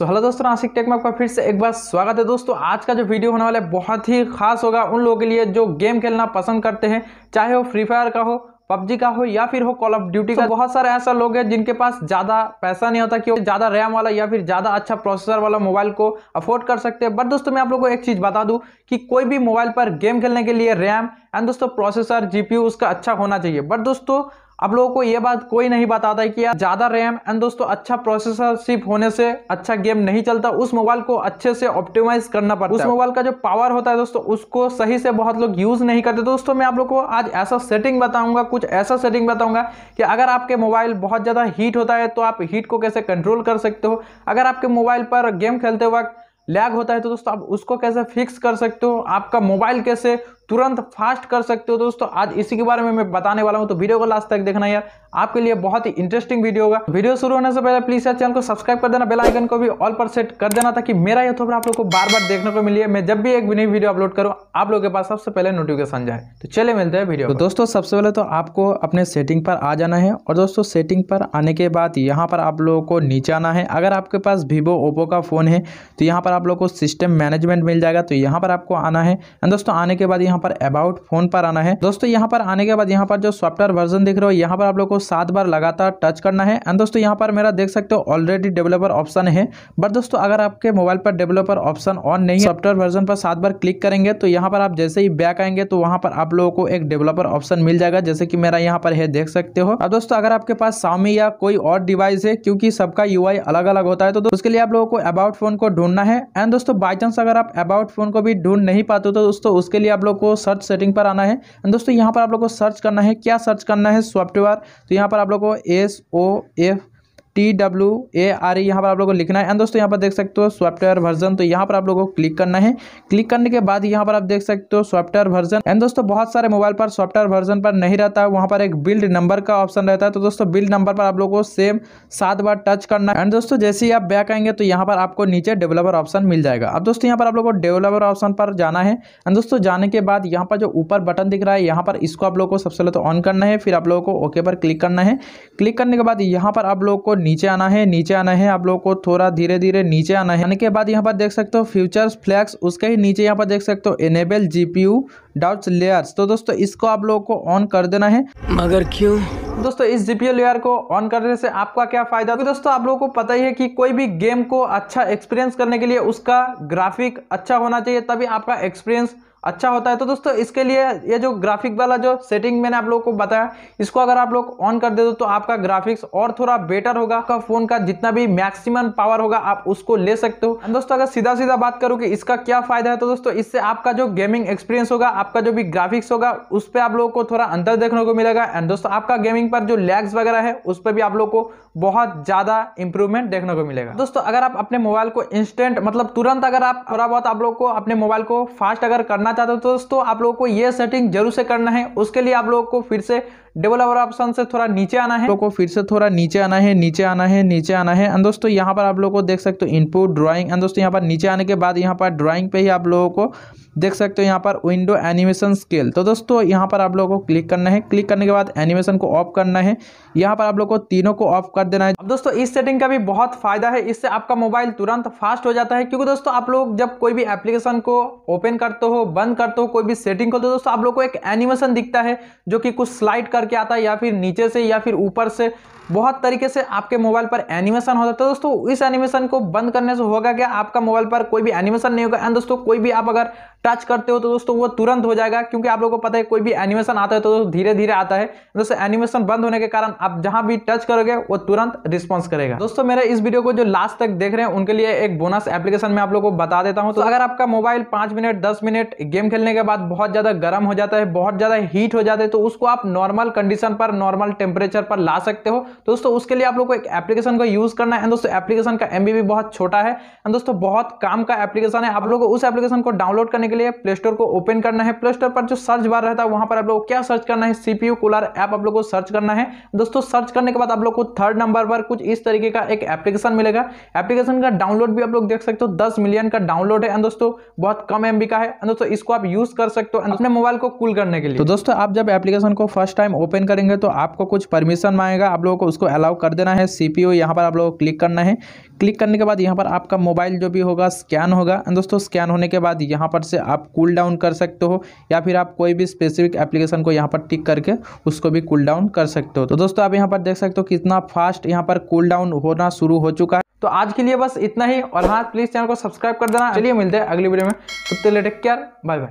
so hello दोस्तों आशिक take में आपका फिर से एक बार स्वागत है दोस्तों आज का जो वीडियो होने वाला है बहुत ही खास होगा उन लोगों के लिए जो गेम खेलना पसंद करते हैं चाहे वो फ्री फायर का हो पबजी का हो या फिर हो कॉल ऑफ ड्यूटी का बहुत सारे ऐसा लोग हैं जिनके पास ज़्यादा पैसा नहीं होता कि वो ज़्यादा रैम वाला या फिर ज़्यादा अच्छा प्रोसेसर वाला मोबाइल को अफोर्ड कर सकते हैं बट दोस्तों मैं आप लोगों को एक चीज़ बता दूं कि कोई भी मोबाइल पर गेम खेलने के लिए रैम एंड दोस्तों प्रोसेसर जीपीयू उसका अच्छा होना चाहिए बट दोस्तों आप लोगों को ये बात कोई नहीं बताता है कि यार ज़्यादा रैम एंड दोस्तों अच्छा प्रोसेसर सिर्फ होने से अच्छा गेम नहीं चलता उस मोबाइल को अच्छे से ऑप्टिमाइज करना पड़ता उस है उस मोबाइल का जो पावर होता है दोस्तों उसको सही से बहुत लोग यूज़ नहीं करते दोस्तों मैं आप लोग को आज ऐसा सेटिंग बताऊंगा कुछ ऐसा सेटिंग बताऊंगा कि अगर आपके मोबाइल बहुत ज़्यादा हीट होता है तो आप हीट को कैसे कंट्रोल कर सकते हो अगर आपके मोबाइल पर गेम खेलते वक्त लैग होता है तो दोस्तों आप उसको कैसे फिक्स कर सकते हो आपका मोबाइल कैसे तुरंत फास्ट कर सकते हो दोस्तों आज इसी के बारे में मैं बताने वाला हूँ तो वीडियो को लास्ट तक देखना यार आपके लिए बहुत ही इंटरेस्टिंग वीडियो होगा वीडियो शुरू होने से पहले प्लीज यार चैनल को सब्सक्राइब कर देना बेल आइकन को भी ऑल पर सेट कर देना ताकि मेरा ये थोड़ा आप लोग को बार बार देखने को मिले मैं जब भी एक नई वीडियो अपलोड करूँ आप लोग के पास सबसे पहले नोटिफिकेशन जाए तो चले मिलते हैं वीडियो तो दोस्तों सबसे पहले तो आपको अपने सेटिंग पर आ जाना है और दोस्तों सेटिंग पर आने के बाद यहाँ पर आप लोगों को नीचे आना है अगर आपके पास वीवो ओप्पो का फ़ोन है तो यहाँ पर आप लोग को सिस्टम मैनेजमेंट मिल जाएगा तो यहाँ पर आपको आना है दोस्तों आने के बाद यहाँ यहाँ पर अबाउट फोन पर आना है दोस्तों यहाँ पर आने के बाद यहाँ पर जो सॉफ्टवेयर वर्जन दिख रहा है यहाँ पर आप लोग को सात बार लगातार टच करना है एंड दोस्तों यहाँ पर मेरा देख सकते हो ऑलरेडी डेवलपर ऑप्शन है बट दोस्तों अगर आपके मोबाइल पर डेवलपर ऑप्शन ऑन नहीं सॉफ्टवेयर वर्जन पर सात बार क्लिक करेंगे तो यहाँ पर आप जैसे ही बैक आएंगे तो वहाँ पर आप लोगों को एक डेवलपर ऑप्शन मिल जाएगा जैसे कि मेरा यहाँ पर है देख सकते हो अब दोस्तों अगर आपके पास सामी या कोई और डिवाइस है क्योंकि सबका यू अलग अलग होता है तो उसके लिए आप लोगों को अबाउट फोन को ढूंढना है एंड दोस्तों बाई चांस अगर आप अबाउट फोन को भी ढूंढ नहीं पाते तो दोस्तों उसके लिए आप लोग को सर्च सेटिंग पर आना है एंड दोस्तों यहाँ पर आप लोग को सर्च करना है क्या सर्च करना है सॉफ्टवेयर तो यहाँ पर आप लोग को S O F T W A R E यहाँ पर आप लोगों को लिखना है एंड दोस्तों यहाँ पर देख सकते हो सॉफ्टवेयर वर्जन तो यहाँ पर आप लोगों को क्लिक करना है क्लिक करने के बाद यहाँ पर आप देख सकते हो सॉफ्टवेयर वर्जन एंड दोस्तों बहुत सारे मोबाइल पर सॉफ्टवेयर वर्जन पर नहीं रहता है वहाँ पर एक बिल्ड नंबर का ऑप्शन रहता है तो दोस्तों बिल्ड नंबर पर आप लोगों को सेम सात बार टच करना है एंड दोस्तों जैसे ही आप बैक आएंगे तो यहाँ पर आपको नीचे डेवलपर ऑप्शन मिल जाएगा अब दोस्तों यहाँ पर आप लोगों को डेवलपर ऑप्शन पर जाना है एंड दोस्तों जाने के बाद यहाँ पर जो ऊपर बटन दिख रहा है यहाँ पर इसको आप लोगों को सबसे पहले तो ऑन करना है फिर आप लोगों को ओके पर क्लिक करना है क्लिक करने के बाद यहाँ पर आप लोगों को नीचे आना है नीचे आना है आप लोगों को थोड़ा धीरे धीरे नीचे आना है आने के बाद यहाँ पर देख सकते हो फ्यूचर्स फ्लैक्स उसके ही नीचे यहाँ पर देख सकते हो इनेबल जीपीयू डाउट लेयर्स तो दोस्तों इसको आप लोगों को ऑन कर देना है मगर क्यों दोस्तों इस जीपीयू लेयर को ऑन करने से आपका क्या फायदा तो दोस्तों आप लोगों को पता ही है कि कोई भी गेम को अच्छा एक्सपीरियंस करने के लिए उसका ग्राफिक अच्छा होना चाहिए तभी आपका एक्सपीरियंस अच्छा होता है तो दोस्तों इसके लिए ये जो ग्राफिक वाला जो सेटिंग मैंने आप लोगों को बताया इसको अगर आप लोग ऑन कर दे दो तो आपका ग्राफिक्स और थोड़ा बेटर होगा आपका फोन का जितना भी मैक्सिमम पावर होगा आप उसको ले सकते हो दोस्तों अगर सीधा सीधा बात करूँ कि इसका क्या फायदा है तो दोस्तों इससे आपका जो गेमिंग एक्सपीरियंस होगा आपका जो भी ग्राफिक्स होगा उस पर आप लोगों को थोड़ा अंतर देखने को मिलेगा एंड दोस्तों आपका गेमिंग पर जो लैग्स वगैरह है उस पर भी आप लोग को बहुत ज़्यादा इंप्रूवमेंट देखने को मिलेगा दोस्तों अगर आप अपने मोबाइल को इंस्टेंट मतलब तुरंत अगर आप थोड़ा बहुत आप लोग को अपने मोबाइल को फास्ट अगर करना करना चाहते हो तो दोस्तों आप लोगों को ये सेटिंग जरूर से करना है उसके लिए आप लोगों को फिर से डबल आवर ऑप्शन से थोड़ा नीचे आना है लोगों को फिर से थोड़ा नीचे आना है नीचे आना है नीचे आना है एंड दोस्तों यहाँ पर आप लोगों को देख सकते हो इनपुट ड्राइंग एंड दोस्तों यहाँ पर नीचे आने के बाद यहाँ पर ड्राइंग पे ही आप लोगों को देख सकते हो यहाँ पर विंडो एनिमेशन स्केल तो दोस्तों यहाँ पर आप लोगों को क्लिक करना है क्लिक करने के बाद एनिमेशन को ऑफ करना है यहाँ पर आप लोग को तीनों को ऑफ कर देना है अब दोस्तों इस सेटिंग का भी बहुत फायदा है इससे आपका मोबाइल तुरंत फास्ट हो जाता है क्योंकि दोस्तों आप लोग जब कोई भी एप्लीकेशन को ओपन करते हो बंद करते हो कोई भी सेटिंग को तो दोस्तों आप लोग को एक एनिमेशन दिखता है जो कि कुछ स्लाइड करके आता है या फिर नीचे से या फिर ऊपर से बहुत तरीके से आपके मोबाइल पर एनिमेशन हो जाता है दोस्तों इस एनिमेशन को बंद करने से होगा क्या आपका मोबाइल पर कोई भी एनिमेशन नहीं होगा एंड दोस्तों कोई भी आप अगर टच करते हो तो दोस्तों वो तुरंत हो जाएगा क्योंकि आप लोगों को पता है कोई भी एनिमेशन आता है तो धीरे धीरे आता है दोस्तों एनिमेशन बंद होने के कारण आप जहां भी टच करोगे वो तुरंत रिस्पॉन्स करेगा दोस्तों मेरे इस वीडियो को जो लास्ट तक देख रहे हैं उनके लिए एक बोनस एप्लीकेशन में आप लोग को बता देता हूँ तो अगर आपका मोबाइल पाँच मिनट दस मिनट गेम खेलने के बाद बहुत ज़्यादा गर्म हो जाता है बहुत ज़्यादा हीट हो जाता है तो उसको आप नॉर्मल नॉर्मल कंडीशन पर नॉर्मल टेम्परेचर पर ला सकते हो तो दोस्तों उसके लिए आप लोग को एक एप्लीकेशन का यूज़ करना है दोस्तों एप्लीकेशन का एम भी बहुत छोटा है एंड दोस्तों बहुत काम का एप्लीकेशन है आप लोग को उस एप्लीकेशन को डाउनलोड करने के लिए प्ले स्टोर को ओपन करना है प्ले स्टोर पर जो सर्च बार रहता है वहां पर आप लोग क्या सर्च करना है सीपीयू कूलर ऐप आप लोग को सर्च करना है दोस्तों सर्च करने के बाद आप लोग को थर्ड नंबर पर कुछ इस तरीके का एक एप्लीकेशन मिलेगा एप्लीकेशन का डाउनलोड भी आप लोग देख सकते हो दस मिलियन का डाउनलोड है दोस्तों बहुत कम एम का है दोस्तों इसको आप यूज कर सकते हो अपने मोबाइल को कूल करने के लिए तो दोस्तों आप जब एप्लीकेशन को फर्स्ट टाइम ओपन करेंगे तो आपको कुछ परमिशन मांगेगा आप लोगों को उसको अलाउ कर देना है सी पी यहाँ पर आप लोगों को क्लिक करना है क्लिक करने के बाद यहाँ पर आपका मोबाइल जो भी होगा स्कैन होगा दोस्तों स्कैन होने के बाद यहाँ पर से आप कूल डाउन कर सकते हो या फिर आप कोई भी स्पेसिफिक एप्लीकेशन को यहाँ पर टिक करके उसको भी कूल डाउन कर सकते हो तो दोस्तों आप यहाँ पर देख सकते हो कितना फास्ट यहाँ पर कूल डाउन होना शुरू हो चुका है तो आज के लिए बस इतना ही और हाँ प्लीज़ चैनल को सब्सक्राइब कर देना चलिए मिलते हैं अगली वीडियो में तब तक लेटेक केयर बाय बाय